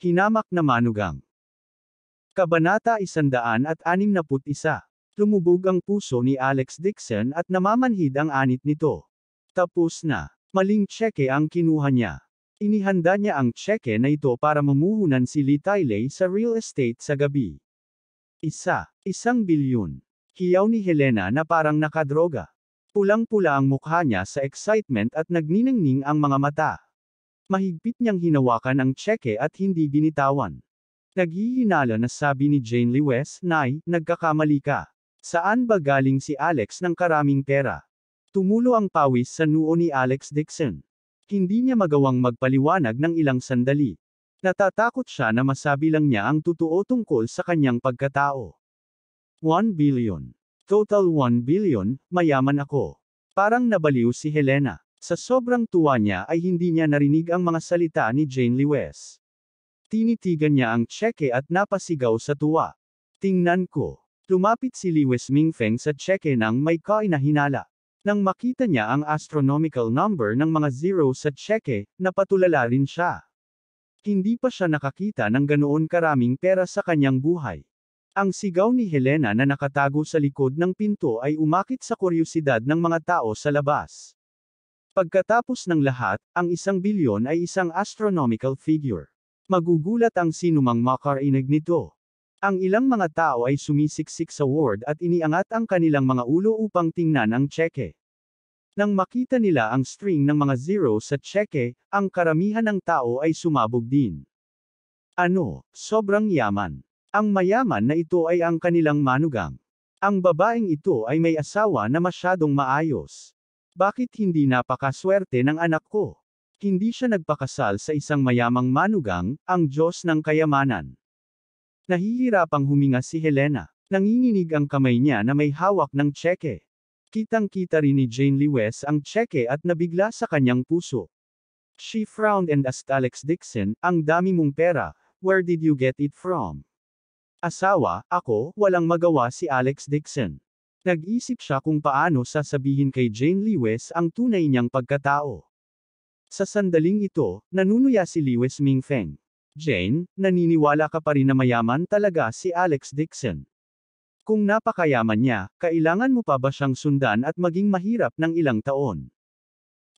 Hinamak na manugang. Kabanata 161. Tumubog ang puso ni Alex Dixon at namamanhid ang anit nito. Tapos na. Maling tseke ang kinuha niya. Inihanda niya ang tseke na ito para mamuhunan si Lee Tiley sa real estate sa gabi. Isa. Isang bilyon. Hiyaw ni Helena na parang nakadroga. Pulang-pula ang mukha niya sa excitement at nagniningning ang mga mata. Mahigpit niyang hinawakan ang tseke at hindi binitawan. Naghihinala na sabi ni Jane Lewis, Nay, nagkakamali ka. Saan ba galing si Alex ng karaming pera? Tumulo ang pawis sa noo ni Alex Dixon. Hindi niya magawang magpaliwanag ng ilang sandali. Natatakot siya na masabi lang niya ang totoo tungkol sa kanyang pagkatao. 1 billion. Total 1 billion, mayaman ako. Parang nabaliw si Helena. Sa sobrang tuwa niya ay hindi niya narinig ang mga salita ni Jane Lewis. Tinitigan niya ang tseke at napasigaw sa tuwa. Tingnan ko. Lumapit si Lewis Mingfeng sa tseke ng may kainahinala. Nang makita niya ang astronomical number ng mga zero sa tseke, napatulala rin siya. Hindi pa siya nakakita ng ganoon karaming pera sa kanyang buhay. Ang sigaw ni Helena na nakatago sa likod ng pinto ay umakit sa kuryosidad ng mga tao sa labas. Pagkatapos ng lahat, ang isang bilyon ay isang astronomical figure. Magugulat ang sinumang makarinig nito. Ang ilang mga tao ay sumisiksik sa ward at iniangat ang kanilang mga ulo upang tingnan ang cheque. Nang makita nila ang string ng mga zero sa cheque, ang karamihan ng tao ay sumabog din. Ano, sobrang yaman. Ang mayaman na ito ay ang kanilang manugang. Ang babaeng ito ay may asawa na masyadong maayos. Bakit hindi napakaswerte ng anak ko? Hindi siya nagpakasal sa isang mayamang manugang, ang Diyos ng kayamanan. Nahihirapang huminga si Helena. Nanginginig ang kamay niya na may hawak ng tseke. Kitang-kita rin ni Jane Lewis ang tseke at nabigla sa kanyang puso. She frowned and asked Alex Dixon, ang dami mong pera, where did you get it from? Asawa, ako, walang magawa si Alex Dixon. Nag-isip siya kung paano sasabihin kay Jane Lewis ang tunay niyang pagkatao. Sa sandaling ito, nanunuya si Lewis Mingfeng. Jane, naniniwala ka pa rin na mayaman talaga si Alex Dixon. Kung napakayaman niya, kailangan mo pa ba siyang sundan at maging mahirap ng ilang taon?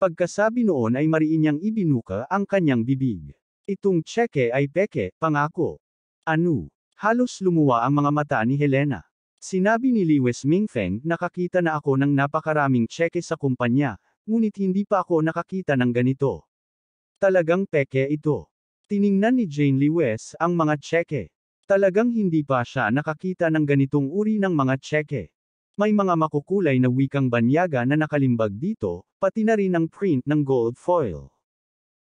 Pagkasabi noon ay mariin niyang ibinuka ang kanyang bibig. Itong tseke ay peke, pangako. Ano? Halos lumuwa ang mga mata ni Helena. Sinabi ni Li Liwes Mingfeng, nakakita na ako ng napakaraming cheque sa kumpanya, ngunit hindi pa ako nakakita ng ganito. Talagang peke ito. Tiningnan ni Jane Li Liwes ang mga cheque. Talagang hindi pa siya nakakita ng ganitong uri ng mga cheque. May mga makukulay na wikang banyaga na nakalimbag dito, pati na rin ang print ng gold foil.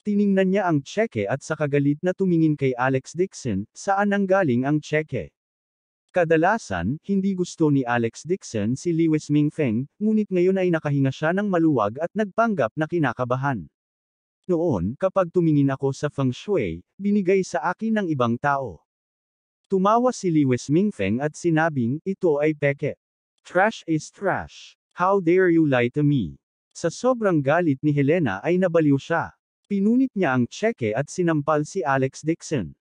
Tiningnan niya ang cheque at sa kagalit na tumingin kay Alex Dixon, saan ang galing ang cheque. Kadalasan, hindi gusto ni Alex Dixon si Lewis Mingfeng, ngunit ngayon ay nakahinga siya ng maluwag at nagpanggap na kinakabahan. Noon, kapag tumingin ako sa feng shui, binigay sa akin ng ibang tao. Tumawa si Lewis Mingfeng at sinabing, ito ay peke. Trash is trash. How dare you lie to me? Sa sobrang galit ni Helena ay nabaliw siya. Pinunit niya ang tseke at sinampal si Alex Dixon.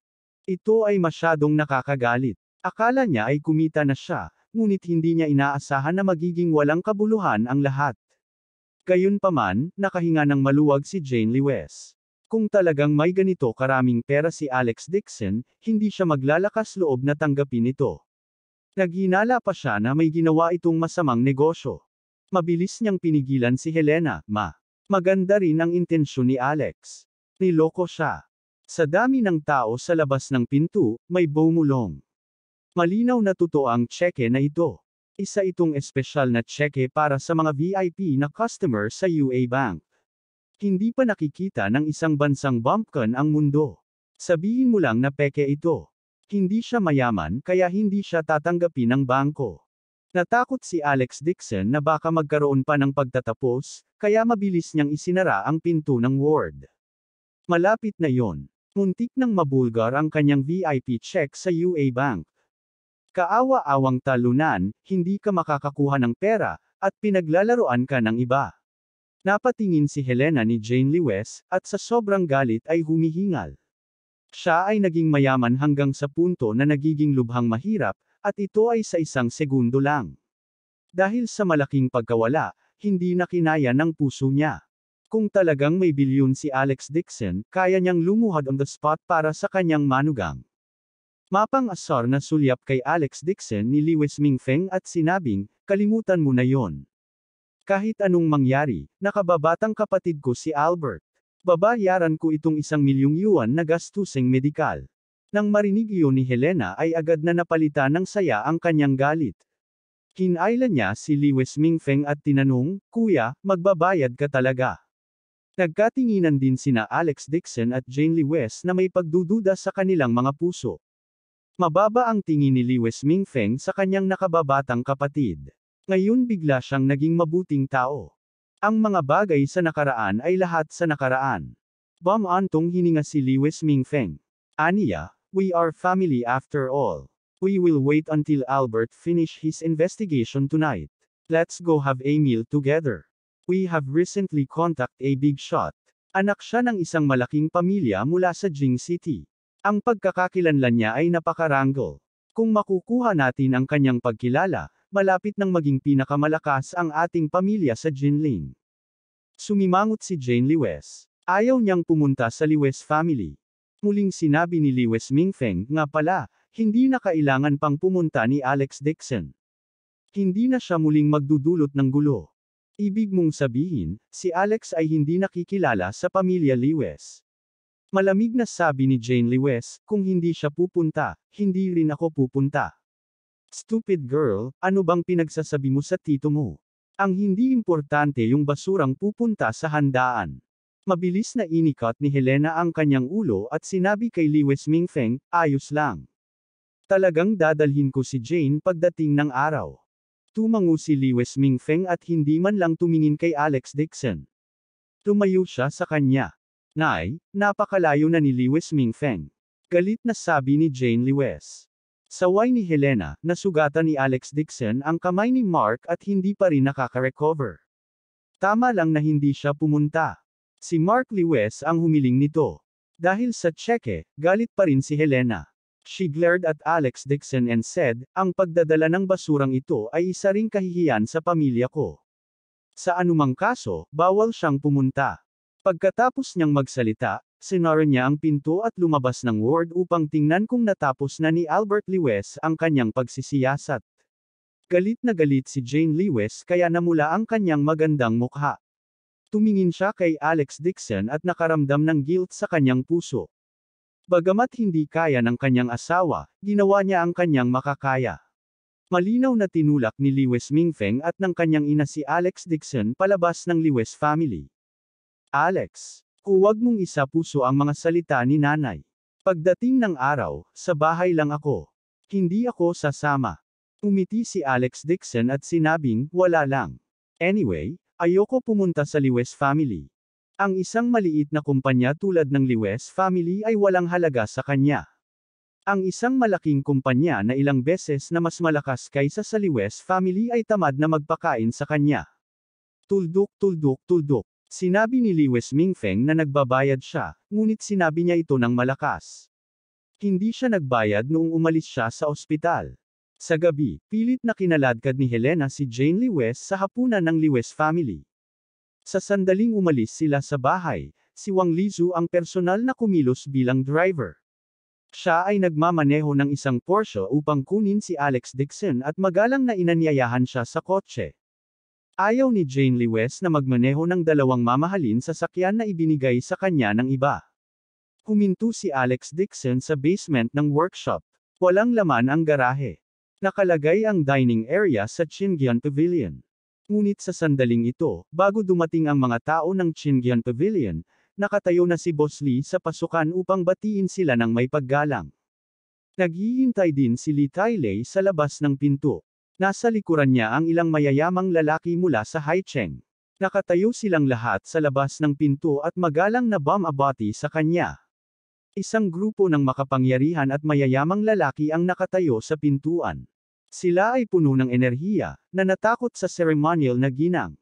Ito ay masyadong nakakagalit. Akala niya ay kumita na siya, ngunit hindi niya inaasahan na magiging walang kabuluhan ang lahat. Gayunpaman, nakahinga ng maluwag si Jane Lewis. Kung talagang may ganito karaming pera si Alex Dixon, hindi siya maglalakas loob na tanggapin ito. Naghinala pa siya na may ginawa itong masamang negosyo. Mabilis niyang pinigilan si Helena, ma. Maganda rin ang intensyon ni Alex. Niloko siya. Sa dami ng tao sa labas ng pinto, may bumulong. Malinaw na totoo ang tseke na ito. Isa itong espesyal na tseke para sa mga VIP na customer sa UA Bank. Hindi pa nakikita ng isang bansang bumpkin ang mundo. Sabihin mo lang na peke ito. Hindi siya mayaman kaya hindi siya tatanggapin ng bangko. Natakot si Alex Dixon na baka magkaroon pa ng pagtatapos, kaya mabilis niyang isinara ang pinto ng ward. Malapit na yon. Muntik nang mabulgar ang kanyang VIP check sa UA Bank. Kaawa-awang talunan, hindi ka makakakuha ng pera, at pinaglalaroan ka ng iba. Napatingin si Helena ni Jane Lewis, at sa sobrang galit ay humihingal. Siya ay naging mayaman hanggang sa punto na nagiging lubhang mahirap, at ito ay sa isang segundo lang. Dahil sa malaking pagkawala, hindi na kinaya ng puso niya. Kung talagang may bilyon si Alex Dixon, kaya niyang lumuhad on the spot para sa kanyang manugang. Mapang asar na sulyap kay Alex Dixon ni Lewis Mingfeng at sinabing, kalimutan mo na yon. Kahit anong mangyari, nakababatang kapatid ko si Albert. Babayaran ko itong isang milyong yuan na gastuseng medikal. Nang marinig iyon ni Helena ay agad na napalitan ng saya ang kanyang galit. Hinailan niya si Lewis Mingfeng at tinanong, Kuya, magbabayad ka talaga. Nagkatinginan din sina Alex Dixon at Jane Lewis na may pagdududa sa kanilang mga puso. Mababa ang tingin ni Li Liwes Mingfeng sa kanyang nakababatang kapatid. Ngayon bigla siyang naging mabuting tao. Ang mga bagay sa nakaraan ay lahat sa nakaraan. Bam Antong hininga si Li Liwes Mingfeng. Aniya, we are family after all. We will wait until Albert finish his investigation tonight. Let's go have a meal together. We have recently contact a big shot. Anak siya ng isang malaking pamilya mula sa Jing City. Ang pagkakakilanlan niya ay napakaranggol. Kung makukuha natin ang kanyang pagkilala, malapit nang maging pinakamalakas ang ating pamilya sa Jinling. Sumimangot si Jane Lewis. Ayaw niyang pumunta sa Lewis family. Muling sinabi ni Lewis Mingfeng, nga pala, hindi na kailangan pang pumunta ni Alex Dixon. Hindi na siya muling magdudulot ng gulo. Ibig mong sabihin, si Alex ay hindi nakikilala sa pamilya Lewis. Malamig na sabi ni Jane Lewis, kung hindi siya pupunta, hindi rin ako pupunta. Stupid girl, ano bang pinagsasabi mo sa tito mo? Ang hindi importante yung basurang pupunta sa handaan. Mabilis na inikot ni Helena ang kanyang ulo at sinabi kay Lewis Mingfeng, ayos lang. Talagang dadalhin ko si Jane pagdating ng araw. Tumango si Lewis Mingfeng at hindi man lang tumingin kay Alex Dixon. Tumayo siya sa kanya. Nay, napakalayo na ni Liwes Mingfeng. Galit na sabi ni Jane Liwes. Saway ni Helena, nasugatan ni Alex Dixon ang kamay ni Mark at hindi pa rin nakaka-recover. Tama lang na hindi siya pumunta. Si Mark Lewis ang humiling nito. Dahil sa tseke, galit pa rin si Helena. She glared at Alex Dixon and said, ang pagdadala ng basurang ito ay isa ring kahihiyan sa pamilya ko. Sa anumang kaso, bawal siyang pumunta. Pagkatapos niyang magsalita, sinara niya ang pinto at lumabas ng ward upang tingnan kung natapos na ni Albert Lewis ang kanyang pagsisiyasat. Galit na galit si Jane Lewis kaya namula ang kanyang magandang mukha. Tumingin siya kay Alex Dixon at nakaramdam ng guilt sa kanyang puso. Bagamat hindi kaya ng kanyang asawa, ginawa niya ang kanyang makakaya. Malinaw na tinulak ni Lewis Mingfeng at ng kanyang ina si Alex Dixon palabas ng Lewis family. Alex, huwag mong isapuso ang mga salita ni nanay. Pagdating ng araw, sa bahay lang ako. Hindi ako sasama. Umiti si Alex Dixon at sinabing, wala lang. Anyway, ayoko pumunta sa Liwes family. Ang isang maliit na kumpanya tulad ng Liwes family ay walang halaga sa kanya. Ang isang malaking kumpanya na ilang beses na mas malakas kaysa sa Liwes family ay tamad na magpakain sa kanya. Tuldok, tuldok, tuldok. Sinabi ni Li Liwes Mingfeng na nagbabayad siya, ngunit sinabi niya ito ng malakas. Hindi siya nagbayad noong umalis siya sa ospital. Sa gabi, pilit na kinaladkad ni Helena si Jane Li Liwes sa hapunan ng Li Liwes family. Sa sandaling umalis sila sa bahay, si Wang Lizu ang personal na kumilos bilang driver. Siya ay nagmamaneho ng isang Porsche upang kunin si Alex Dixon at magalang na inanyayahan siya sa kotse. Ayaw ni Jane Lewis na magmaneho ng dalawang mamahalin sa sakyan na ibinigay sa kanya ng iba. Huminto si Alex Dixon sa basement ng workshop. Walang laman ang garahe. Nakalagay ang dining area sa Chingyan Pavilion. Ngunit sa sandaling ito, bago dumating ang mga tao ng Chingyan Pavilion, nakatayo na si Boss Lee sa pasukan upang batiin sila ng may paggalang. Naghihintay din si Lee Tailey sa labas ng pinto. Nasa likuran niya ang ilang mayayamang lalaki mula sa Haicheng. Nakatayo silang lahat sa labas ng pinto at magalang na bumabati sa kanya. Isang grupo ng makapangyarihan at mayayamang lalaki ang nakatayo sa pintuan. Sila ay puno ng enerhiya, na natakot sa ceremonial na ginang.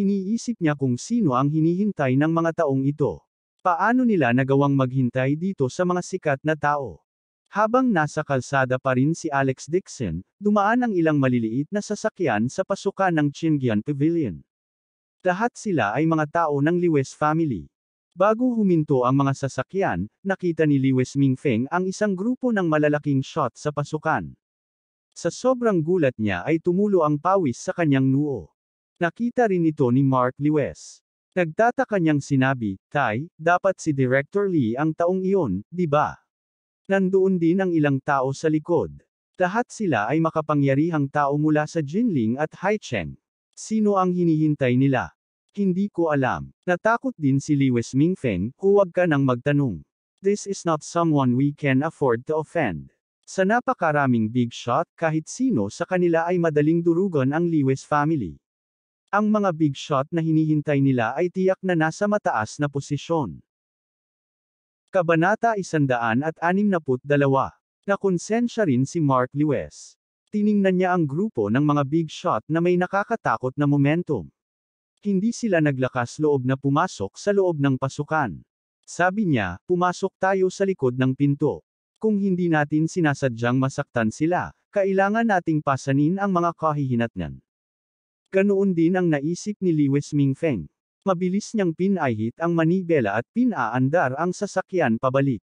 Iniisip niya kung sino ang hinihintay ng mga taong ito. Paano nila nagawang maghintay dito sa mga sikat na tao? Habang nasa kalsada pa rin si Alex Dixon, dumaan ang ilang maliliit na sasakyan sa pasukan ng Chingyan Pavilion. Lahat sila ay mga tao ng Liwes family. Bago huminto ang mga sasakyan, nakita ni Liwes Mingfeng ang isang grupo ng malalaking shot sa pasukan. Sa sobrang gulat niya ay tumulo ang pawis sa kanyang noo. Nakita rin ito ni Mark Liwes. Nagtataka niyang sinabi, Tay, dapat si Director Lee ang taong iyon, di ba? Nandoon din ang ilang tao sa likod. Lahat sila ay makapangyarihang tao mula sa Jinling at Haicheng. Sino ang hinihintay nila? Hindi ko alam. Natakot din si Liwes Mingfeng, huwag ka nang magtanong. This is not someone we can afford to offend. Sa napakaraming big shot kahit sino sa kanila ay madaling durugon ang Liwes family. Ang mga big shot na hinihintay nila ay tiyak na nasa mataas na posisyon. Kabanata 162. Nakonsensya rin si Mark Lewis. Tiningnan niya ang grupo ng mga big shot na may nakakatakot na momentum. Hindi sila naglakas loob na pumasok sa loob ng pasukan. Sabi niya, pumasok tayo sa likod ng pinto. Kung hindi natin sinasadyang masaktan sila, kailangan nating pasanin ang mga kahihinatnan. Ganoon din ang naisip ni Lewis Mingfeng. Mabilis niyang pinahit ang manibela at pinaandar ang sasakyan pabalik.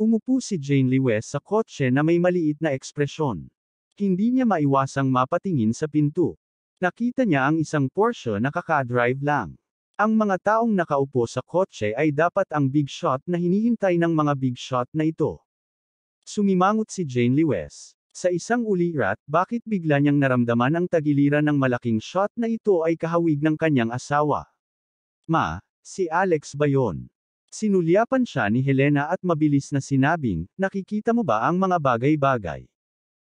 Umupo si Jane Lewis sa kotse na may maliit na ekspresyon. Hindi niya maiwasang mapatingin sa pinto. Nakita niya ang isang Porsche na kakadrive lang. Ang mga taong nakaupo sa kotse ay dapat ang big shot na hinihintay ng mga big shot na ito. Sumimangot si Jane Lewis. Sa isang ulirat, bakit bigla niyang naramdaman ang tagiliran ng malaking shot na ito ay kahawig ng kanyang asawa? Ma, si Alex ba yon? Sinulyapan siya ni Helena at mabilis na sinabing, nakikita mo ba ang mga bagay-bagay?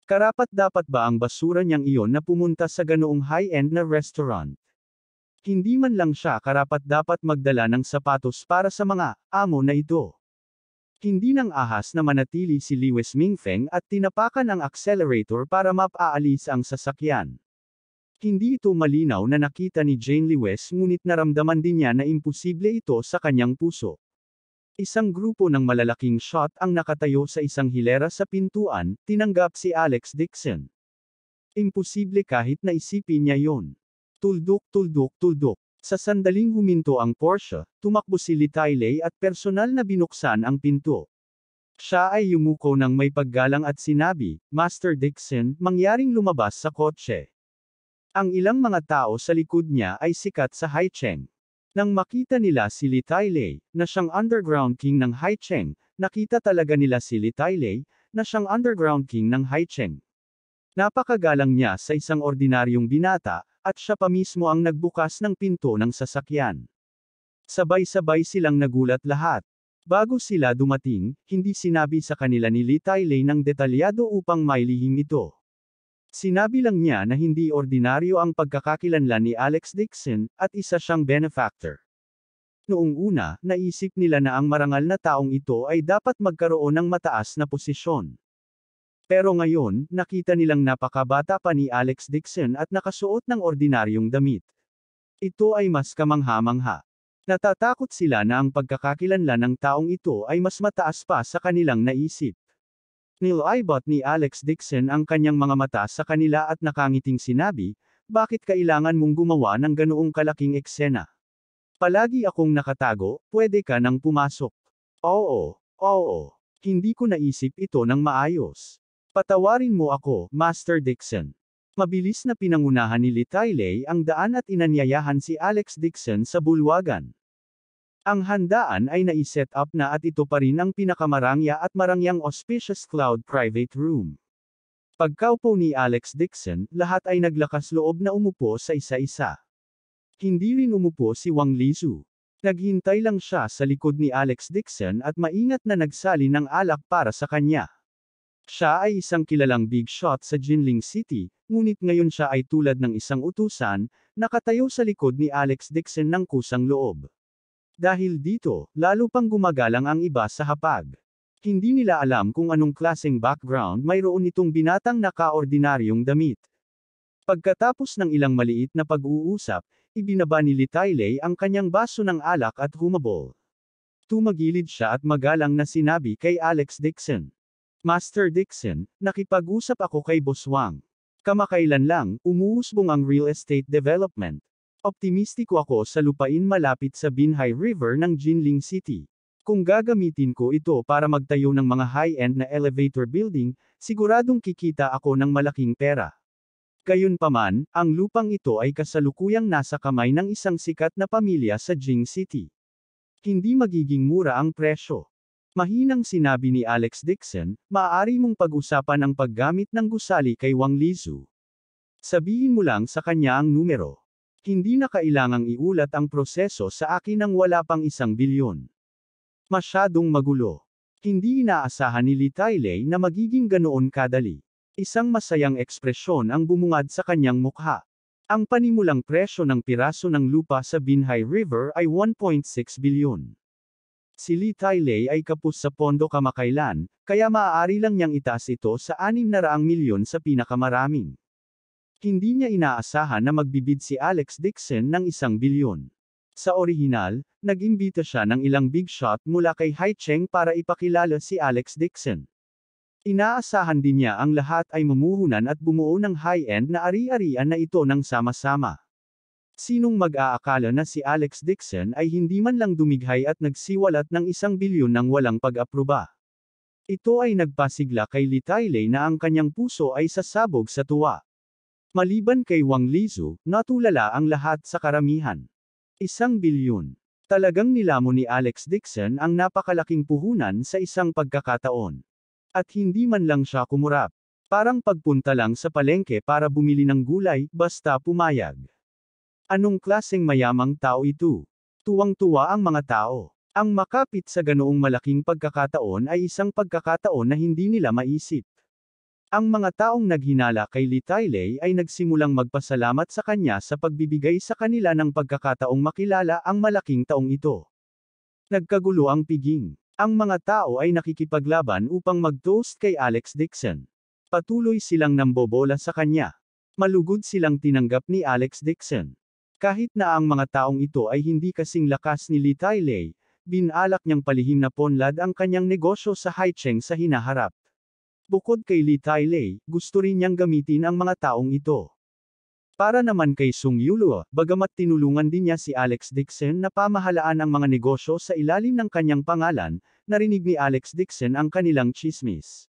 Karapat dapat ba ang basura niyang iyon na pumunta sa ganoong high-end na restaurant? Hindi man lang siya karapat dapat magdala ng sapatos para sa mga amo na ito. Hindi nang ahas na manatili si Lewis Mingfeng at tinapakan ang accelerator para mapaalis ang sasakyan. Hindi ito malinaw na nakita ni Jane Lewis ngunit naramdaman din niya na imposible ito sa kanyang puso. Isang grupo ng malalaking shot ang nakatayo sa isang hilera sa pintuan, tinanggap si Alex Dixon. Imposible kahit na isipin niya yon. Tuldok tuldok tuldok. Sa sandaling huminto ang Porsche, tumakbo si Litailey at personal na binuksan ang pinto. Siya ay yumuko ng may paggalang at sinabi, Master Dixon, mangyaring lumabas sa kotse. Ang ilang mga tao sa likod niya ay sikat sa Haicheng. Nang makita nila si Li Tailei, na siyang underground king ng Haicheng, nakita talaga nila si Li Tailei, na siyang underground king ng Haicheng. Napakagalang niya sa isang ordinaryong binata, at siya pa mismo ang nagbukas ng pinto ng sasakyan. Sabay-sabay silang nagulat lahat. Bago sila dumating, hindi sinabi sa kanila ni Li Tailei ng detalyado upang mailihim ito. Sinabi lang niya na hindi ordinaryo ang pagkakakilanlan ni Alex Dixon, at isa siyang benefactor. Noong una, naisip nila na ang marangal na taong ito ay dapat magkaroon ng mataas na posisyon. Pero ngayon, nakita nilang napakabata pa ni Alex Dixon at nakasuot ng ordinaryong damit. Ito ay mas kamangha-mangha. Natatakot sila na ang pagkakakilanlan ng taong ito ay mas mataas pa sa kanilang naisip. Neil Ibot ni Alex Dixon ang kanyang mga mata sa kanila at nakangiting sinabi, bakit kailangan mong gumawa ng ganoong kalaking eksena? Palagi akong nakatago, pwede ka nang pumasok. Oo, oo, hindi ko naisip ito ng maayos. Patawarin mo ako, Master Dixon. Mabilis na pinangunahan ni Litaylay ang daan at inanyayahan si Alex Dixon sa bulwagan. Ang handaan ay naiset up na at ito pa rin ang pinakamarangya at marangyang auspicious cloud private room. Pagkaupo ni Alex Dixon, lahat ay naglakas loob na umupo sa isa-isa. Hindi rin umupo si Wang Lizu. Naghintay lang siya sa likod ni Alex Dixon at maingat na nagsali ng alak para sa kanya. Siya ay isang kilalang big shot sa Jinling City, ngunit ngayon siya ay tulad ng isang utusan, nakatayo sa likod ni Alex Dixon ng kusang loob. Dahil dito, lalo pang gumagalang ang iba sa hapag. Hindi nila alam kung anong klaseng background mayroon itong binatang nakaordinaryong damit. Pagkatapos ng ilang maliit na pag-uusap, ibinaba ni Litaylay ang kanyang baso ng alak at humabol. Tumagilid siya at magalang na sinabi kay Alex Dixon. Master Dixon, nakipag-usap ako kay Boss Wang. Kamakailan lang, umuusbong ang real estate development. Optimistiko ako sa lupain malapit sa Binhai River ng Jinling City. Kung gagamitin ko ito para magtayo ng mga high-end na elevator building, siguradong kikita ako ng malaking pera. Gayunpaman, ang lupang ito ay kasalukuyang nasa kamay ng isang sikat na pamilya sa Jing City. Hindi magiging mura ang presyo. Mahinang sinabi ni Alex Dixon, maaari mong pag-usapan ang paggamit ng gusali kay Wang Lizu. Sabihin mo lang sa kanya ang numero. Hindi na kailangang iulat ang proseso sa akin ng wala pang isang bilyon. Masyadong magulo. Hindi inaasahan ni Lee Tailey na magiging ganoon kadali. Isang masayang ekspresyon ang bumungad sa kanyang mukha. Ang panimulang presyo ng piraso ng lupa sa Binhay River ay 1.6 bilyon. Si Lee Tailey ay kapus sa pondo kamakailan, kaya maaari lang niyang itaas ito sa 600 milyon sa pinakamaraming. Hindi niya inaasahan na magbibid si Alex Dixon ng isang bilyon. Sa orihinal, nag-imbita siya ng ilang big shot mula kay Hai Cheng para ipakilala si Alex Dixon. Inaasahan din niya ang lahat ay mamuhunan at bumuo ng high-end na ari-arian na ito ng sama-sama. Sinong mag-aakala na si Alex Dixon ay hindi man lang dumighay at nagsiwalat ng isang bilyon ng walang pag-aproba. Ito ay nagpasigla kay Li Litaylay na ang kanyang puso ay sasabog sa tuwa. Maliban kay Wang Lizu, natulala ang lahat sa karamihan. Isang bilyon. Talagang nilamo ni Alex Dixon ang napakalaking puhunan sa isang pagkakataon. At hindi man lang siya kumurap. Parang pagpunta lang sa palengke para bumili ng gulay, basta pumayag. Anong klaseng mayamang tao ito? Tuwang-tuwa ang mga tao. Ang makapit sa ganoong malaking pagkakataon ay isang pagkakataon na hindi nila maisip. Ang mga taong naghinala kay Lee Tailey ay nagsimulang magpasalamat sa kanya sa pagbibigay sa kanila ng pagkakataong makilala ang malaking taong ito. Nagkagulo ang piging. Ang mga tao ay nakikipaglaban upang mag-toast kay Alex Dixon. Patuloy silang nambobola sa kanya. Malugod silang tinanggap ni Alex Dixon. Kahit na ang mga taong ito ay hindi kasing lakas ni Lee Tailey, binalak niyang palihim na ponlad ang kanyang negosyo sa Haicheng sa hinaharap. Bukod kay Li Tai Lei, gusto rin niyang gamitin ang mga taong ito. Para naman kay Sung Yuluo, bagamat tinulungan din niya si Alex Dixon na pamahalaan ang mga negosyo sa ilalim ng kanyang pangalan, narinig ni Alex Dixon ang kanilang chismis.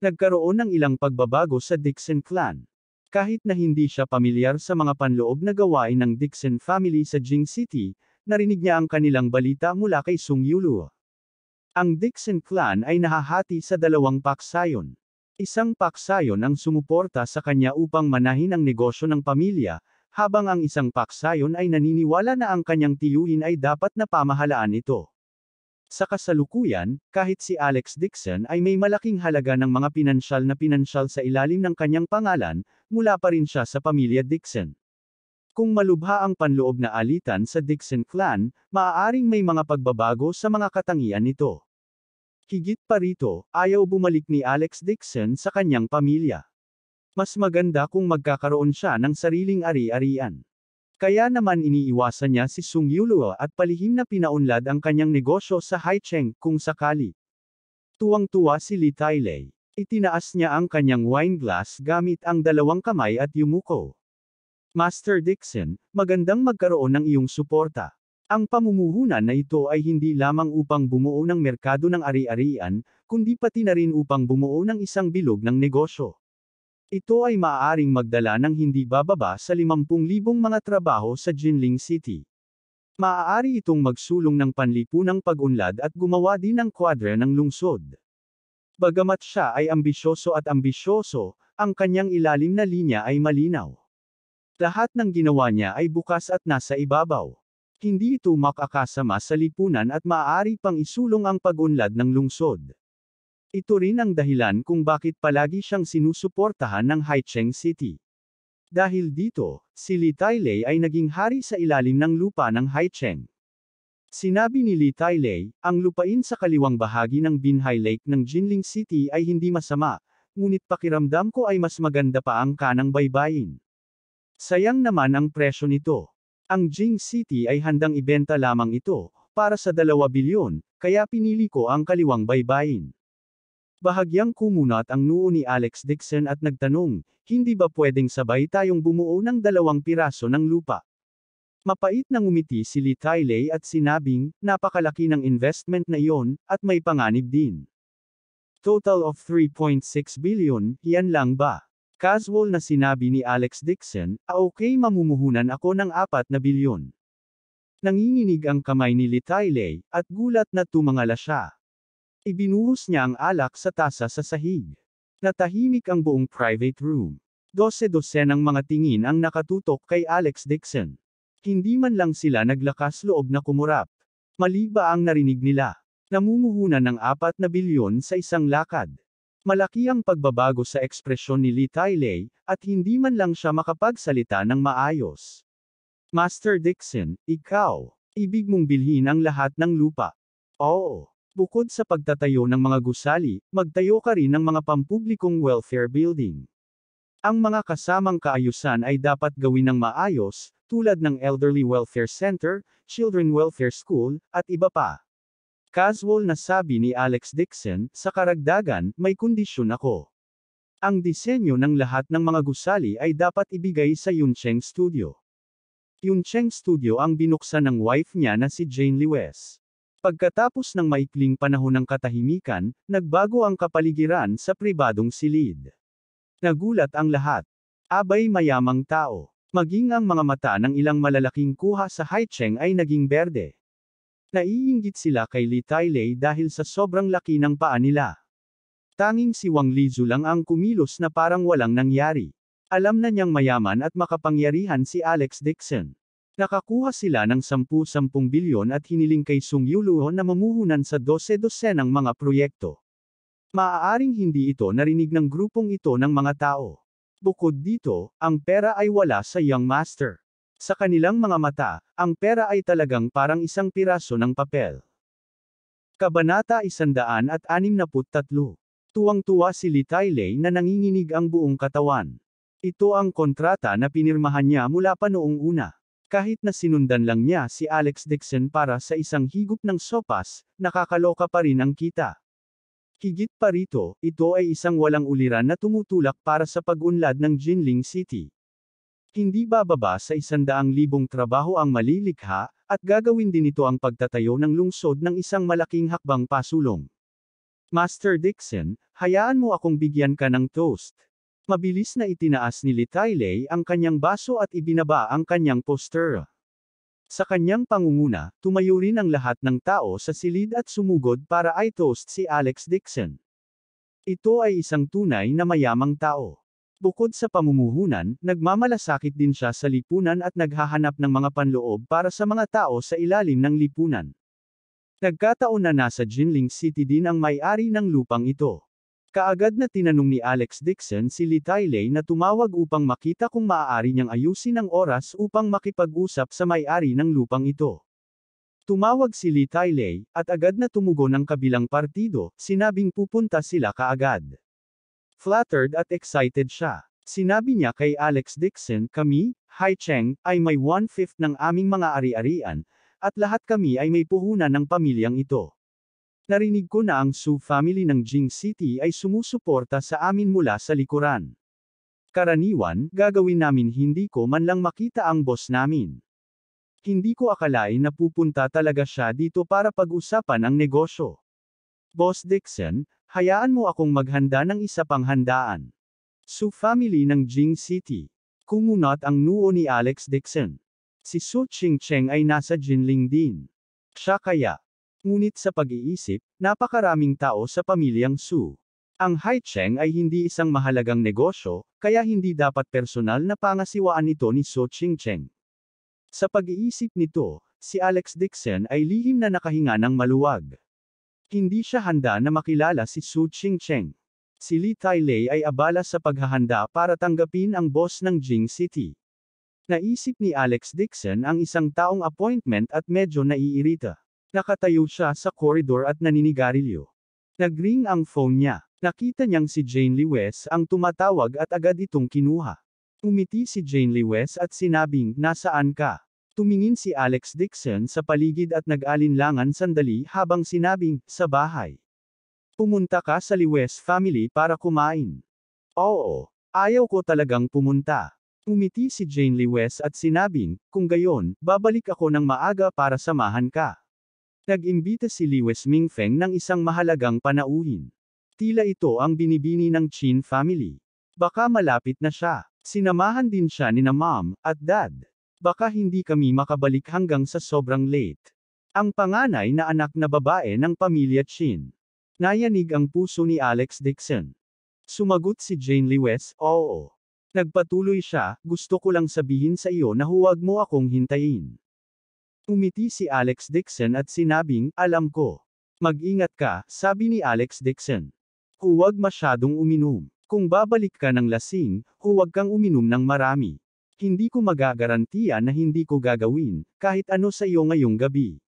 Nagkaroon ng ilang pagbabago sa Dixon clan. Kahit na hindi siya pamilyar sa mga panloob na gawain ng Dixon family sa Jing City, narinig niya ang kanilang balita mula kay Sung Yuluo. Ang Dixon clan ay nahahati sa dalawang paksayon. Isang paksayon ang sumuporta sa kanya upang manahin ang negosyo ng pamilya, habang ang isang paksayon ay naniniwala na ang kanyang tiyuhin ay dapat na pamahalaan ito. Sa kasalukuyan, kahit si Alex Dixon ay may malaking halaga ng mga pinansyal na pinansyal sa ilalim ng kanyang pangalan, mula pa rin siya sa pamilya Dixon. Kung malubha ang panloob na alitan sa Dixon clan, maaaring may mga pagbabago sa mga katangian nito. Higit pa rito, ayaw bumalik ni Alex Dixon sa kanyang pamilya. Mas maganda kung magkakaroon siya ng sariling ari-arian. Kaya naman iniiwasan niya si Sung Yuluo at palihim na pinaunlad ang kanyang negosyo sa Haicheng kung sakali. Tuwang-tuwa si Li Tailei. Itinaas niya ang kanyang wine glass gamit ang dalawang kamay at yumuko. Master Dixon, magandang magkaroon ng iyong suporta. Ang pamumuhunan na ito ay hindi lamang upang bumuo ng merkado ng ari-arian, kundi pati na rin upang bumuo ng isang bilog ng negosyo. Ito ay maaaring magdala ng hindi bababa sa 50,000 mga trabaho sa Jinling City. Maaari itong magsulong ng panlipunang pag-unlad at gumawa din ng kwadra ng lungsod. Bagamat siya ay ambisyoso at ambisyoso, ang kanyang ilalim na linya ay malinaw. Lahat ng ginawa niya ay bukas at nasa ibabaw. Hindi ito makakasama sa lipunan at maaari pang isulong ang pag-unlad ng lungsod. Ito rin ang dahilan kung bakit palagi siyang sinusuportahan ng Haicheng City. Dahil dito, si Li Tailei ay naging hari sa ilalim ng lupa ng Haicheng. Sinabi ni Li Tailei, ang lupain sa kaliwang bahagi ng Binhai Lake ng Jinling City ay hindi masama, ngunit pakiramdam ko ay mas maganda pa ang kanang baybayin. Sayang naman ang presyo nito. Ang Jing City ay handang ibenta lamang ito, para sa 2 bilyon, kaya pinili ko ang kaliwang baybayin. Bahagyang kumunat ang noo ni Alex Dixon at nagtanong, hindi ba pwedeng sabay tayong bumuo ng dalawang piraso ng lupa? Mapait na umiti si Lee Tyley at sinabing, napakalaki ng investment na iyon, at may panganib din. Total of 3.6 billion, yan lang ba? Casual na sinabi ni Alex Dixon, ah okay mamumuhunan ako ng 4 na bilyon. Nanginginig ang kamay ni Litaylay, at gulat na tumangala siya. Ibinuhos niya ang alak sa tasa sa sahig. Natahimik ang buong private room. Dose-dose ng mga tingin ang nakatutok kay Alex Dixon. Hindi man lang sila naglakas loob na kumurap. Mali ba ang narinig nila? Namumuhunan ng 4 na bilyon sa isang lakad. Malaki ang pagbabago sa ekspresyon ni Lee Tyley, at hindi man lang siya makapagsalita ng maayos. Master Dixon, ikaw. Ibig mong bilhin ang lahat ng lupa. Oo. Bukod sa pagtatayo ng mga gusali, magtayo ka rin ng mga pampublikong welfare building. Ang mga kasamang kaayusan ay dapat gawin ng maayos, tulad ng Elderly Welfare Center, Children Welfare School, at iba pa. Casual na sabi ni Alex Dixon, sa karagdagan, may kondisyon ako. Ang disenyo ng lahat ng mga gusali ay dapat ibigay sa Yuncheng Studio. Yuncheng Studio ang binuksan ng wife niya na si Jane Lewis. Pagkatapos ng maikling panahon ng katahimikan, nagbago ang kapaligiran sa pribadong silid. Nagulat ang lahat. Abay mayamang tao. Maging ang mga mata ng ilang malalaking kuha sa Haicheng ay naging berde. Naiinggit sila kay Li Tailei dahil sa sobrang laki ng paa nila. Tanging si Wang Lizu lang ang kumilos na parang walang nangyari. Alam na niyang mayaman at makapangyarihan si Alex Dixon. Nakakuha sila ng 10-10 bilyon at hiniling kay Sung Yuluo na mamuhunan sa 12-12 ng mga proyekto. Maaaring hindi ito narinig ng grupong ito ng mga tao. Bukod dito, ang pera ay wala sa Young Master. Sa kanilang mga mata, ang pera ay talagang parang isang piraso ng papel. Kabanata 163. Tuwang-tuwa si Lee Tailey na nanginginig ang buong katawan. Ito ang kontrata na pinirmahan niya mula pa noong una. Kahit na sinundan lang niya si Alex Dixon para sa isang higop ng sopas, nakakaloka pa rin ang kita. Higit pa rito, ito ay isang walang uliran na tumutulak para sa pag-unlad ng Jinling City. Hindi bababa sa isandaang libong trabaho ang malilikha, at gagawin din ito ang pagtatayo ng lungsod ng isang malaking hakbang pasulong. Master Dixon, hayaan mo akong bigyan ka ng toast. Mabilis na itinaas ni Litaylay ang kanyang baso at ibinaba ang kanyang poster. Sa kanyang pangunguna, tumayo rin ang lahat ng tao sa silid at sumugod para ay toast si Alex Dixon. Ito ay isang tunay na mayamang tao. Bukod sa pamumuhunan, nagmamalasakit din siya sa lipunan at naghahanap ng mga panloob para sa mga tao sa ilalim ng lipunan. Nagkataon na nasa Jinling City din ang may-ari ng lupang ito. Kaagad na tinanong ni Alex Dixon si Lee Tailey na tumawag upang makita kung maaari niyang ayusin ang oras upang makipag-usap sa may-ari ng lupang ito. Tumawag si Lee Tailey, at agad na tumugo ng kabilang partido, sinabing pupunta sila kaagad. Flattered at excited siya. Sinabi niya kay Alex Dixon, kami, Hai Cheng, ay may one-fifth ng aming mga ari-arian, at lahat kami ay may puhunan ng pamilyang ito. Narinig ko na ang Su family ng Jing City ay sumusuporta sa amin mula sa likuran. Karaniwan, gagawin namin hindi ko man lang makita ang boss namin. Hindi ko akalain na pupunta talaga siya dito para pag-usapan ang negosyo. Boss Dixon, Hayaan mo akong maghanda ng isa pang handaan. Su family ng Jing City. Kumunot ang nuo ni Alex Dixon. Si Su Ching-Cheng ay nasa Jinling din. Siya kaya. Ngunit sa pag-iisip, napakaraming tao sa pamilyang Su. Ang Hai Cheng ay hindi isang mahalagang negosyo, kaya hindi dapat personal na pangasiwaan ito ni Su Ching-Cheng. Sa pag-iisip nito, si Alex Dixon ay lihim na nakahinga ng maluwag. Hindi siya handa na makilala si Su Ching-cheng. Si Li Tai Lei ay abala sa paghahanda para tanggapin ang boss ng Jing City. Naisip ni Alex Dixon ang isang taong appointment at medyo naiirita. Nakatayo siya sa koridor at naninigarilyo. Nagring ang phone niya. Nakita niyang si Jane Lewis ang tumatawag at agad itong kinuha. Umiti si Jane Lewis at sinabing, nasaan ka? Tumingin si Alex Dixon sa paligid at nag-alinlangan sandali habang sinabing, sa bahay. Pumunta ka sa Liwes family para kumain. Oo, ayaw ko talagang pumunta. Umiti si Jane Liwes at sinabing, kung gayon, babalik ako ng maaga para samahan ka. Nag-imbita si Liwes Mingfeng ng isang mahalagang panauhin. Tila ito ang binibini ng Chin family. Baka malapit na siya. Sinamahan din siya ni na mom, at dad. Baka hindi kami makabalik hanggang sa sobrang late. Ang panganay na anak na babae ng pamilya Chin. Nayanig ang puso ni Alex Dixon. Sumagot si Jane Lewis, oo. Nagpatuloy siya, gusto ko lang sabihin sa iyo na huwag mo akong hintayin. Umiti si Alex Dixon at sinabing, alam ko. Mag-ingat ka, sabi ni Alex Dixon. Huwag masyadong uminom. Kung babalik ka ng lasing, huwag kang uminom ng marami. Hindi ko magagarantiya na hindi ko gagawin, kahit ano sa iyo ngayong gabi.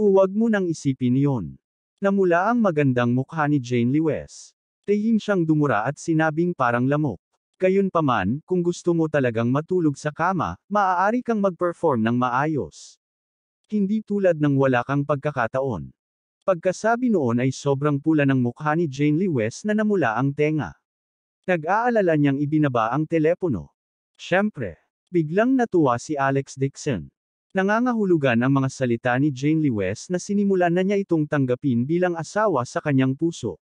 Huwag mo nang isipin yon. Namula ang magandang mukha ni Jane Lewis. Tehim siyang dumura at sinabing parang lamok. Gayunpaman, kung gusto mo talagang matulog sa kama, maaari kang mag-perform ng maayos. Hindi tulad ng wala kang pagkakataon. Pagkasabi noon ay sobrang pula ng mukha ni Jane Lewis na namula ang tenga. Nag-aalala niyang ibinaba ang telepono. Siyempre, biglang natuwa si Alex Dixon. Nangangahulugan ang mga salita ni Jane Lewis na sinimulan na niya itong tanggapin bilang asawa sa kanyang puso.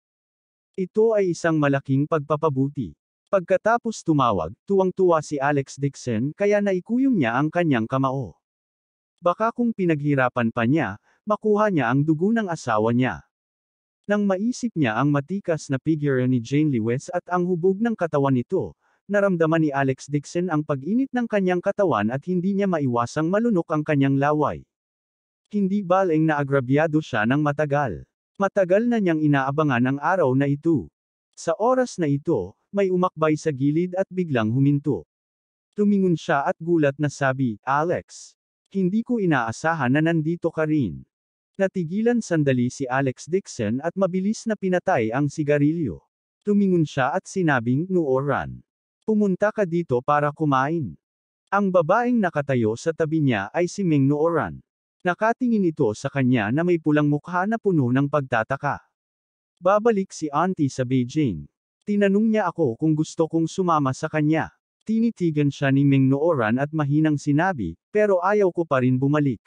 Ito ay isang malaking pagpapabuti. Pagkatapos tumawag, tuwang-tuwa si Alex Dixon kaya naikuyom niya ang kanyang kamao. Baka kung pinaghirapan pa niya, makuha niya ang dugo ng asawa niya. Nang maisip niya ang matikas na figure ni Jane Lewis at ang hubog ng katawan nito, naramdaman ni Alex Dixon ang pag-init ng kanyang katawan at hindi niya maiwasang malunok ang kanyang laway. Hindi baleng na agrabyado siya ng matagal. Matagal na niyang inaabangan ang araw na ito. Sa oras na ito, may umakbay sa gilid at biglang huminto. Tumingon siya at gulat na sabi, Alex. Hindi ko inaasahan na nandito ka rin. Natigilan sandali si Alex Dixon at mabilis na pinatay ang sigarilyo. Tumingon siya at sinabing, Nooran. Pumunta ka dito para kumain. Ang babaeng nakatayo sa tabi niya ay si Ming Nooran. Nakatingin ito sa kanya na may pulang mukha na puno ng pagtataka. Babalik si auntie sa Beijing. Tinanong niya ako kung gusto kong sumama sa kanya. Tinitigan siya ni Ming Nooran at mahinang sinabi, pero ayaw ko pa rin bumalik.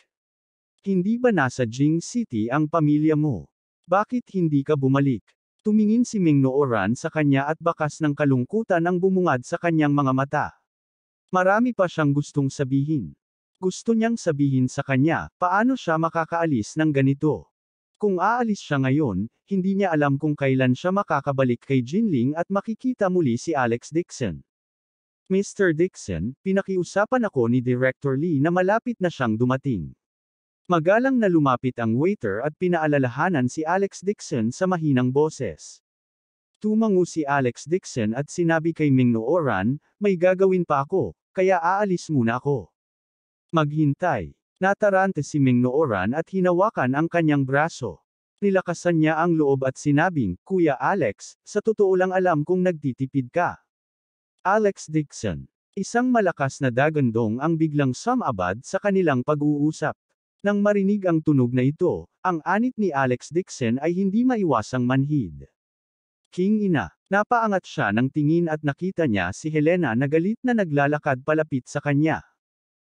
Hindi ba nasa Jing City ang pamilya mo? Bakit hindi ka bumalik? Tumingin si Ming Nooran sa kanya at bakas ng kalungkutan ang bumungad sa kanyang mga mata. Marami pa siyang gustong sabihin. Gusto niyang sabihin sa kanya, paano siya makakaalis ng ganito. Kung aalis siya ngayon, hindi niya alam kung kailan siya makakabalik kay Jinling at makikita muli si Alex Dixon. Mr. Dixon, pinakiusapan ako ni Director Lee na malapit na siyang dumating. Magalang na lumapit ang waiter at pinaalalahanan si Alex Dixon sa mahinang boses. Tumangu si Alex Dixon at sinabi kay Mingno Oran, may gagawin pa ako, kaya aalis muna ako. Maghintay. Natarante si Mingno Oran at hinawakan ang kanyang braso. Nilakasan niya ang loob at sinabing, Kuya Alex, sa totoo lang alam kung nagtitipid ka. Alex Dixon. Isang malakas na dagandong ang biglang samabad sa kanilang pag-uusap. Nang marinig ang tunog na ito, ang anit ni Alex Dixon ay hindi maiwasang manhid. King ina, napaangat siya ng tingin at nakita niya si Helena na galit na naglalakad palapit sa kanya.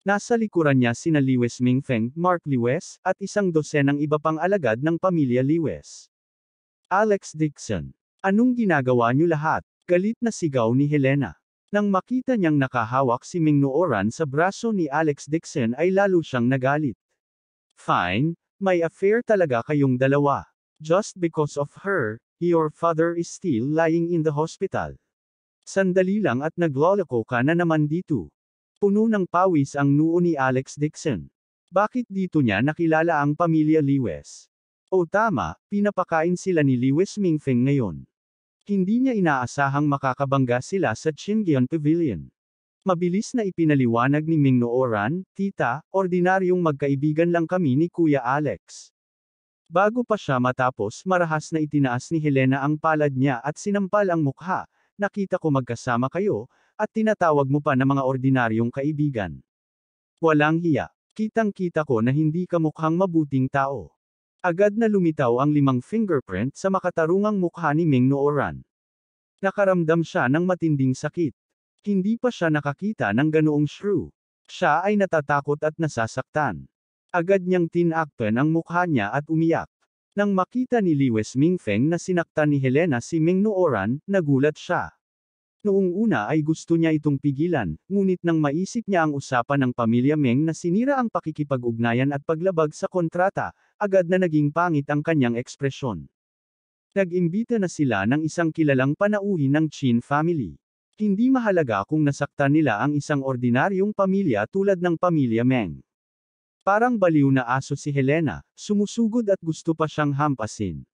Nasa likuran niya sina Liwes Mingfeng, Mark Liwes, at isang dosen ng iba pang alagad ng pamilya Liwes. Alex Dixon, anong ginagawa niyo lahat? Galit na sigaw ni Helena. Nang makita niyang nakahawak si Ming Nooran sa braso ni Alex Dixon ay lalo siyang nagalit. Fine, may affair talaga kayong dalawa. Just because of her, your father is still lying in the hospital. Sandali lang at nagloloko ka na naman dito. Puno ng pawis ang noo ni Alex Dixon. Bakit dito niya nakilala ang pamilya Liwes? O tama, pinapakain sila ni Liwes Mingfeng ngayon. Hindi niya inaasahang makakabangga sila sa Chingyeon Pavilion. Mabilis na ipinaliwanag ni Ming Nooran, tita, ordinaryong magkaibigan lang kami ni Kuya Alex. Bago pa siya matapos marahas na itinaas ni Helena ang palad niya at sinampal ang mukha, nakita ko magkasama kayo, at tinatawag mo pa na mga ordinaryong kaibigan. Walang hiya, kitang-kita ko na hindi ka mukhang mabuting tao. Agad na lumitaw ang limang fingerprint sa makatarungang mukha ni Ming Nooran. Nakaramdam siya ng matinding sakit. Hindi pa siya nakakita ng ganoong shrew. Siya ay natatakot at nasasaktan. Agad niyang tinakpan ang mukha niya at umiyak. Nang makita ni Liwes Mingfeng na sinaktan ni Helena si Ming Nooran, nagulat siya. Noong una ay gusto niya itong pigilan, ngunit nang maisip niya ang usapan ng pamilya Meng na sinira ang pakikipag-ugnayan at paglabag sa kontrata, agad na naging pangit ang kanyang ekspresyon. Nag-imbita na sila ng isang kilalang panauhin ng Chin family. Hindi mahalaga kung nasaktan nila ang isang ordinaryong pamilya tulad ng pamilya Meng. Parang baliw na aso si Helena, sumusugod at gusto pa siyang hampasin.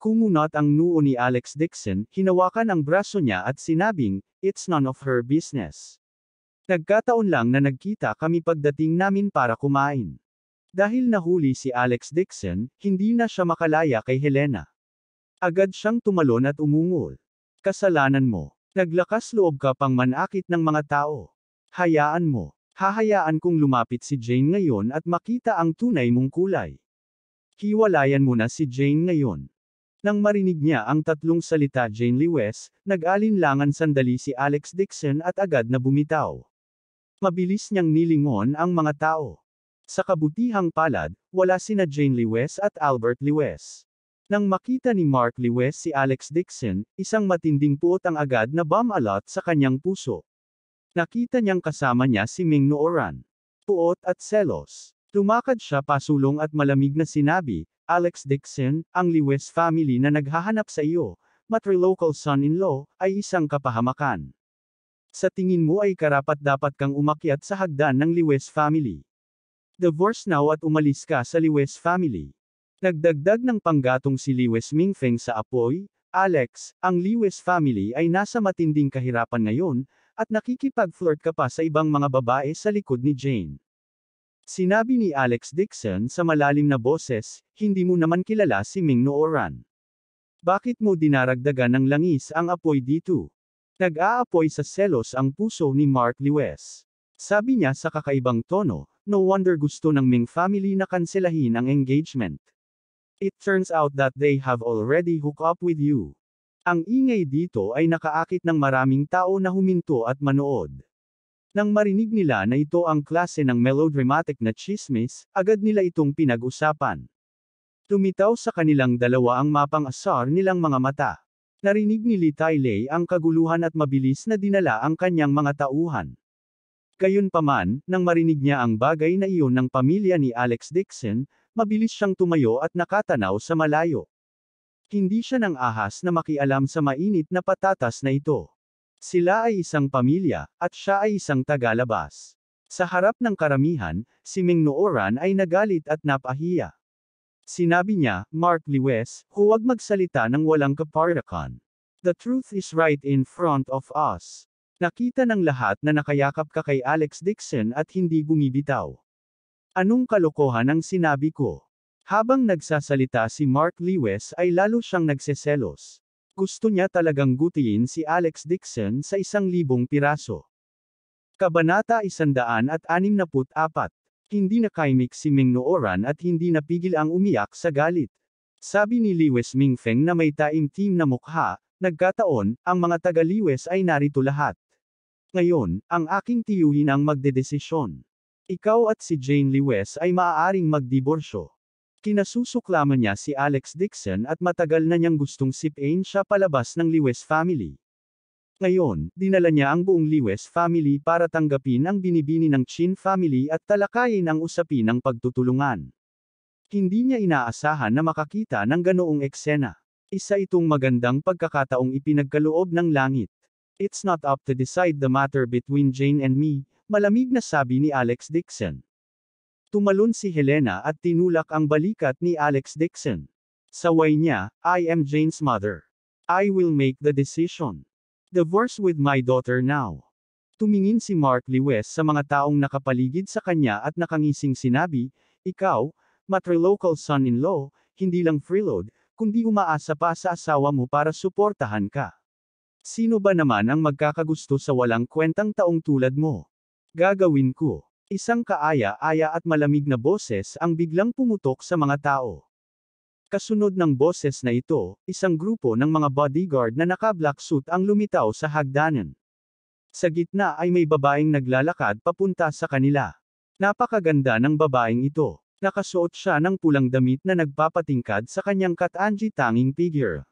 Kumunot ang noo ni Alex Dixon, hinawakan ang braso niya at sinabing, It's none of her business. Nagkataon lang na nagkita kami pagdating namin para kumain. Dahil nahuli si Alex Dixon, hindi na siya makalaya kay Helena. Agad siyang tumalon at umungol. Kasalanan mo. Naglakas loob ka pang manakit ng mga tao. Hayaan mo. Hahayaan kong lumapit si Jane ngayon at makita ang tunay mong kulay. Hiwalayan mo na si Jane ngayon. Nang marinig niya ang tatlong salita Jane Lewis, nag-alinlangan sandali si Alex Dixon at agad na bumitaw. Mabilis niyang nilingon ang mga tao. Sa kabutihang palad, wala sina Jane Lewis at Albert Lewis. Nang makita ni Mark Lewis si Alex Dixon, isang matinding puot ang agad na bumalot sa kanyang puso. Nakita niyang kasama niya si Ming Nooran. Puot at selos. Tumakad siya pasulong at malamig na sinabi, Alex Dixon, ang Lewis family na naghahanap sa iyo, matrilocal son-in-law, ay isang kapahamakan. Sa tingin mo ay karapat dapat kang umakyat sa hagdan ng Lewis family. Divorce now at umalis ka sa Lewis family. Nagdagdag ng panggatong si Liwes Mingfeng sa apoy, Alex, ang Liwes family ay nasa matinding kahirapan ngayon, at nakikipag-flirt ka pa sa ibang mga babae sa likod ni Jane. Sinabi ni Alex Dixon sa malalim na boses, hindi mo naman kilala si Ming Nooran. Bakit mo dinaragdagan ng langis ang apoy dito? Nag-aapoy sa selos ang puso ni Mark Liwes. Sabi niya sa kakaibang tono, no wonder gusto ng Ming family na kanselahin ang engagement. It turns out that they have already hook up with you. Ang ingay dito ay nakaakit ng maraming tao na huminto at manood. Nang marinig nila na ito ang klase ng melodramatic na chismis, agad nila itong pinag-usapan. Tumitaw sa kanilang dalawa ang mapang asar nilang mga mata. Narinig ni Li Tai Lei ang kaguluhan at mabilis na dinala ang kanyang mga tauhan. Gayunpaman, nang marinig niya ang bagay na iyon ng pamilya ni Alex Dixon, Mabilis siyang tumayo at nakatanaw sa malayo. Hindi siya ng ahas na makialam sa mainit na patatas na ito. Sila ay isang pamilya, at siya ay isang tagalabas. Sa harap ng karamihan, si Mingnooran ay nagalit at napahiya. Sinabi niya, Mark Lewis, huwag magsalita ng walang kaparakan. The truth is right in front of us. Nakita ng lahat na nakayakap ka kay Alex Dixon at hindi bumibitaw. Anong kalokohan ang sinabi ko? Habang nagsasalita si Mark Lewis ay lalo siyang nagseselos. Gusto niya talagang gutiin si Alex Dixon sa isang libong piraso. Kabanata 164 Hindi nakaimik si Ming Nooran at hindi napigil ang umiyak sa galit. Sabi ni Lewis Mingfeng na may taimtim na mukha, nagkataon, ang mga taga-Lewis ay narito lahat. Ngayon, ang aking tiyuhin ang magdedesisyon. Ikaw at si Jane Lewis ay maaaring magdiborsyo. Kinasusuklaman niya si Alex Dixon at matagal na niyang gustong sipain siya palabas ng Lewis family. Ngayon, dinala niya ang buong Lewis family para tanggapin ang binibini ng Chin family at talakayin ang usapin ng pagtutulungan. Hindi niya inaasahan na makakita ng ganoong eksena. Isa itong magandang pagkakataong ipinagkaloob ng langit. It's not up to decide the matter between Jane and me, Malamig na sabi ni Alex Dixon. Tumalon si Helena at tinulak ang balikat ni Alex Dixon. Saway niya, I am Jane's mother. I will make the decision. Divorce with my daughter now. Tumingin si Mark Lewis sa mga taong nakapaligid sa kanya at nakangising sinabi, Ikaw, matrilocal son-in-law, hindi lang freeload, kundi umaasa pa sa asawa mo para suportahan ka. Sino ba naman ang magkakagusto sa walang kwentang taong tulad mo? Gagawin ko. Isang kaaya-aya at malamig na boses ang biglang pumutok sa mga tao. Kasunod ng boses na ito, isang grupo ng mga bodyguard na naka-black suit ang lumitaw sa hagdanan. Sa gitna ay may babaeng naglalakad papunta sa kanila. Napakaganda ng babaeng ito. Nakasuot siya ng pulang damit na nagpapatingkad sa kanyang katanji tanging figure.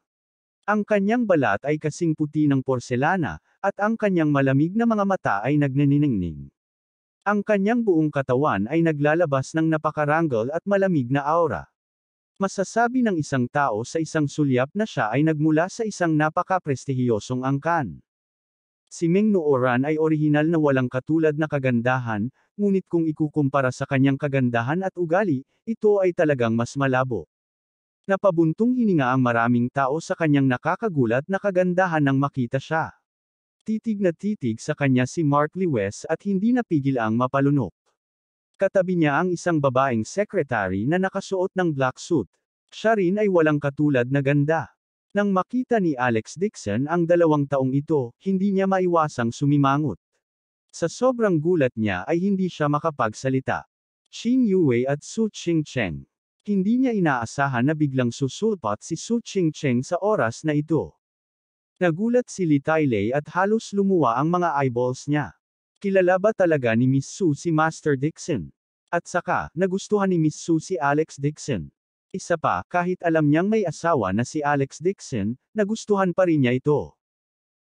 Ang kanyang balat ay kasing puti ng porselana, at ang kanyang malamig na mga mata ay nagnaniningning. Ang kanyang buong katawan ay naglalabas ng napakaranggol at malamig na aura. Masasabi ng isang tao sa isang sulyap na siya ay nagmula sa isang napaka napakaprestihiyosong angkan. Si Meng Nooran ay orihinal na walang katulad na kagandahan, ngunit kung ikukumpara sa kanyang kagandahan at ugali, ito ay talagang mas malabo. Napabuntong hininga ang maraming tao sa kanyang nakakagulat na kagandahan nang makita siya. Titig na titig sa kanya si Mark Lewis at hindi napigil ang mapalunok. Katabi niya ang isang babaeng secretary na nakasuot ng black suit. Siya rin ay walang katulad na ganda. Nang makita ni Alex Dixon ang dalawang taong ito, hindi niya maiwasang sumimangot. Sa sobrang gulat niya ay hindi siya makapagsalita. Qin Yue at Su Qingcheng. Hindi niya inaasahan na biglang susulpot si Su Qingcheng sa oras na ito. Nagulat si Lee Tailey at halos lumuwa ang mga eyeballs niya. Kilala ba talaga ni Miss Su si Master Dixon? At saka, nagustuhan ni Miss Su si Alex Dixon. Isa pa, kahit alam niyang may asawa na si Alex Dixon, nagustuhan pa rin niya ito.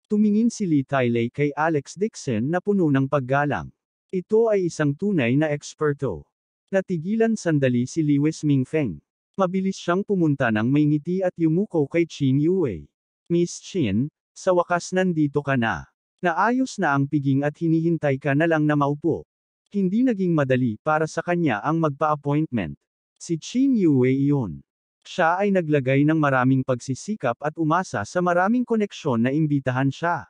Tumingin si Lee Tailey kay Alex Dixon na puno ng paggalang. Ito ay isang tunay na eksperto. Natigilan sandali si Liwis Feng. Mabilis siyang pumunta ng may ngiti at yumuko kay Chin Yue. Miss Chin, sa wakas nandito ka na. Naayos na ang piging at hinihintay ka na lang na maupo. Hindi naging madali para sa kanya ang magpa-appointment. Si Chin Yue yun. Siya ay naglagay ng maraming pagsisikap at umasa sa maraming koneksyon na imbitahan siya.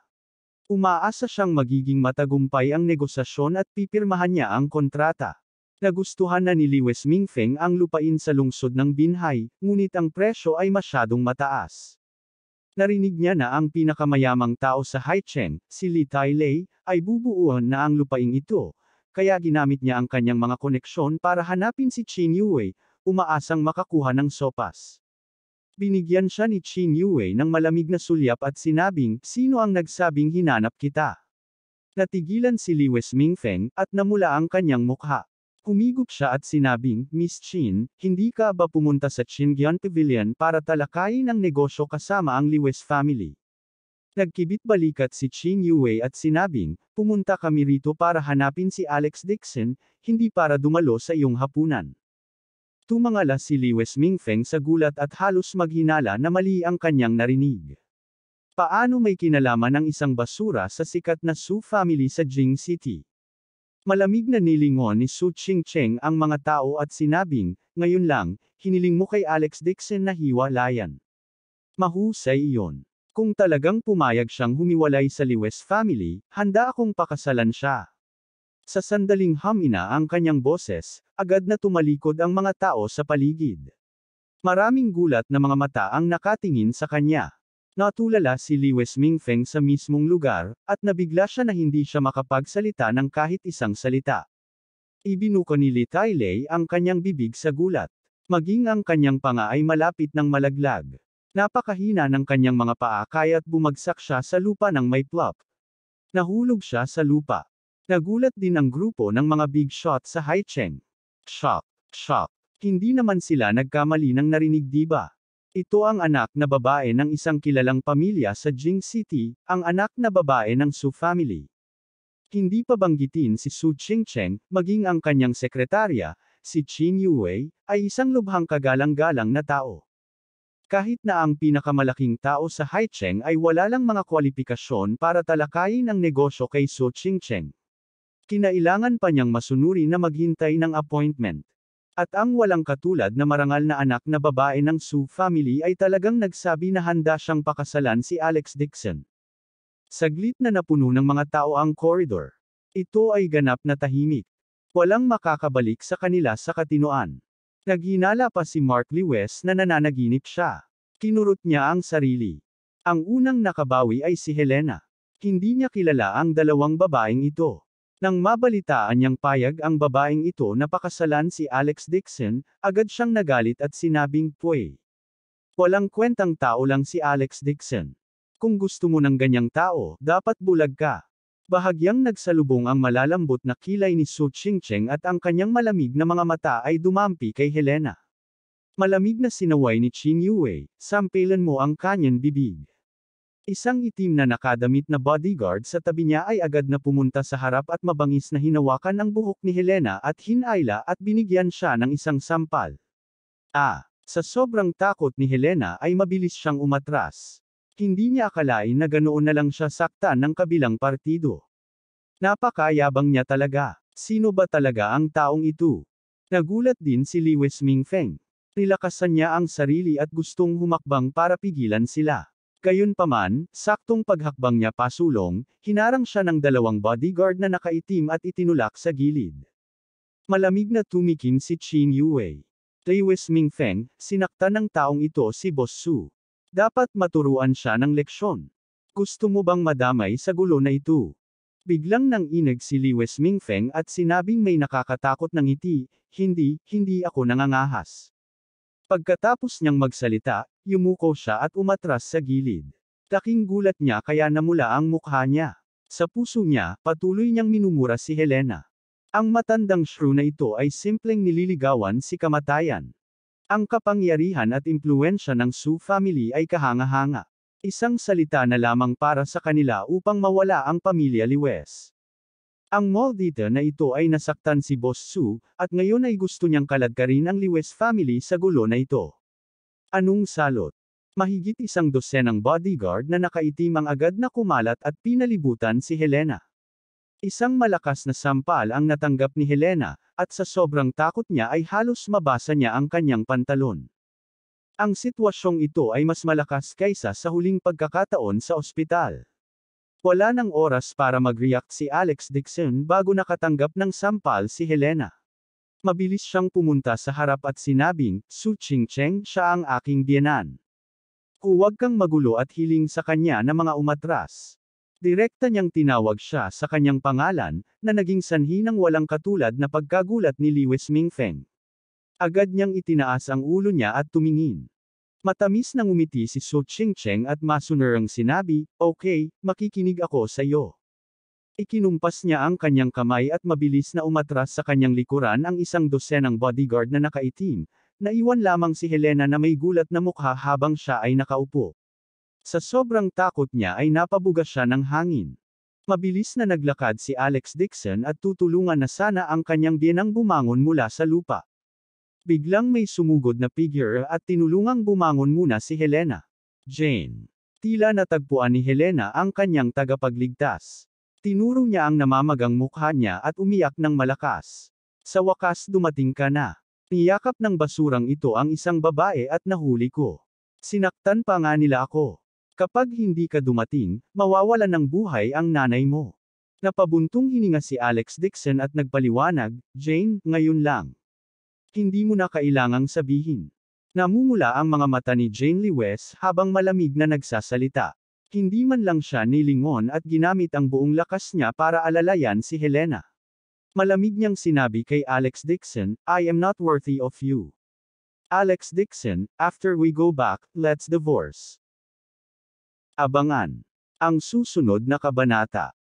Umaasa siyang magiging matagumpay ang negosasyon at pipirmahan niya ang kontrata. Nagustuhan na ni Li Mingfeng ang lupain sa lungsod ng Binhai, ngunit ang presyo ay masyadong mataas. Narinig niya na ang pinakamayamang tao sa Haichen, si Li Tailei, ay bubuuan na ang lupaing ito, kaya ginamit niya ang kanyang mga koneksyon para hanapin si Qin Yue, umaasang makakuha ng sopas. Binigyan siya ni Qin Yue ng malamig na sulyap at sinabing, sino ang nagsabing hinanap kita? Natigilan si Li Wes Mingfeng, at namula ang kanyang mukha. Humigop siya at sinabing, Miss Chin, hindi ka ba pumunta sa Chingyan Pavilion para talakayin ang negosyo kasama ang Liwes family? Nagkibit balikat si Chin Yue at sinabing, pumunta kami rito para hanapin si Alex Dixon, hindi para dumalo sa iyong hapunan. Tumangala si Liwes Mingfeng sa gulat at halos maghinala na mali ang kanyang narinig. Paano may kinalaman ang isang basura sa sikat na Su family sa Jing City? Malamig na nilingon ni Su Ching-cheng ang mga tao at sinabing, ngayon lang, hiniling mo kay Alex Dixon na hiwalayan. Mahusay iyon. Kung talagang pumayag siyang humiwalay sa Lewis family, handa akong pakasalan siya. Sa sandaling hamina ang kanyang boses, agad na tumalikod ang mga tao sa paligid. Maraming gulat na mga mata ang nakatingin sa kanya. Natulala si Liwes Mingfeng sa mismong lugar, at nabigla siya na hindi siya makapagsalita ng kahit isang salita. Ibinuko ni Li Tailei ang kanyang bibig sa gulat. Maging ang kanyang panga ay malapit ng malaglag. Napakahina ng kanyang mga paa kaya't bumagsak siya sa lupa ng may plop. Nahulog siya sa lupa. Nagulat din ang grupo ng mga big shot sa Haicheng. Shock, shock. Hindi naman sila nagkamali nang narinig diba? Ito ang anak na babae ng isang kilalang pamilya sa Jing City, ang anak na babae ng Su family. Hindi pa banggitin si Su Qingcheng, maging ang kanyang sekretarya, si Qin Yuwei, ay isang lubhang kagalang-galang na tao. Kahit na ang pinakamalaking tao sa Haicheng ay wala lang mga kwalipikasyon para talakayin ang negosyo kay Su Qingcheng. Kinailangan pa niyang masunuri na maghintay ng appointment. At ang walang katulad na marangal na anak na babae ng Su family ay talagang nagsabi na handa siyang pakasalan si Alex Dixon. Saglit na napuno ng mga tao ang corridor. Ito ay ganap na tahimik. Walang makakabalik sa kanila sa katinoan. Naghinala pa si Mark Lewis na nananaginip siya. Kinurot niya ang sarili. Ang unang nakabawi ay si Helena. Hindi niya kilala ang dalawang babaeng ito. Nang mabalitaan niyang payag ang babaeng ito na pakasalan si Alex Dixon, agad siyang nagalit at sinabing puwey. Walang kwentang tao lang si Alex Dixon. Kung gusto mo ng ganyang tao, dapat bulag ka. Bahagyang nagsalubong ang malalambot na kilay ni Su Chingcheng at ang kanyang malamig na mga mata ay dumampi kay Helena. Malamig na sinaway ni Chin Yue, sampilan mo ang kanyang bibig. Isang itim na nakadamit na bodyguard sa tabi niya ay agad na pumunta sa harap at mabangis na hinawakan ang buhok ni Helena at hinayla at binigyan siya ng isang sampal. Ah! Sa sobrang takot ni Helena ay mabilis siyang umatras. Hindi niya akalain na ganoon na lang siya sakta ng kabilang partido. Napakayabang niya talaga. Sino ba talaga ang taong ito? Nagulat din si Liwes Mingfeng. Nilakasan niya ang sarili at gustong humakbang para pigilan sila. Gayunpaman, saktong paghakbang niya pasulong, hinarang siya ng dalawang bodyguard na nakaitim at itinulak sa gilid. Malamig na tumikim si Qin Yue. Taiwes Feng, sinakta ng taong ito si Boss Su. Dapat maturuan siya ng leksyon. Gusto mo bang madamay sa gulo na ito? Biglang nang inag si Liwes Feng at sinabing may nakakatakot ng iti, hindi, hindi ako nangangahas. Pagkatapos niyang magsalita, yumuko siya at umatras sa gilid. Taking gulat niya kaya namula ang mukha niya. Sa puso niya, patuloy niyang minumura si Helena. Ang matandang shrew na ito ay simpleng nililigawan si kamatayan. Ang kapangyarihan at impluensya ng Su family ay kahanga-hanga. Isang salita na lamang para sa kanila upang mawala ang pamilya Liwes. Ang mall data na ito ay nasaktan si Boss Su, at ngayon ay gusto niyang kaladkarin ang Liwes family sa gulo na ito. Anong salot? Mahigit isang dosenang bodyguard na nakaitim ang agad na kumalat at pinalibutan si Helena. Isang malakas na sampal ang natanggap ni Helena, at sa sobrang takot niya ay halos mabasa niya ang kanyang pantalon. Ang sitwasyong ito ay mas malakas kaysa sa huling pagkakataon sa ospital. Wala nang oras para mag-react si Alex Dixon bago nakatanggap ng sampal si Helena. Mabilis siyang pumunta sa harap at sinabing, Su Ching-Cheng, siya ang aking biyanan. Huwag kang magulo at hiling sa kanya na mga umatras. Direkta niyang tinawag siya sa kanyang pangalan, na naging sanhi ng walang katulad na pagkagulat ni Li Liwes Feng. Agad niyang itinaas ang ulo niya at tumingin. Matamis nang umiti si So Ching-cheng at masunurang sinabi, Okay, makikinig ako sa iyo. Ikinumpas niya ang kanyang kamay at mabilis na umatras sa kanyang likuran ang isang dosenang bodyguard na nakaitim, naiwan lamang si Helena na may gulat na mukha habang siya ay nakaupo. Sa sobrang takot niya ay napabuga siya ng hangin. Mabilis na naglakad si Alex Dixon at tutulungan na sana ang kanyang bienang bumangon mula sa lupa. Biglang may sumugod na figure at tinulungang bumangon muna si Helena. Jane. Tila natagpuan ni Helena ang kanyang tagapagligtas. Tinuro niya ang namamagang mukha niya at umiyak ng malakas. Sa wakas dumating ka na. Niyakap ng basurang ito ang isang babae at nahuli ko. Sinaktan pa nga nila ako. Kapag hindi ka dumating, mawawala ng buhay ang nanay mo. Napabuntong hininga si Alex Dixon at nagpaliwanag, Jane, ngayon lang. Hindi mo na kailangang sabihin. Namumula ang mga mata ni Jane Lewis habang malamig na nagsasalita. Hindi man lang siya nilingon at ginamit ang buong lakas niya para alalayan si Helena. Malamig niyang sinabi kay Alex Dixon, I am not worthy of you. Alex Dixon, after we go back, let's divorce. Abangan. Ang susunod na kabanata.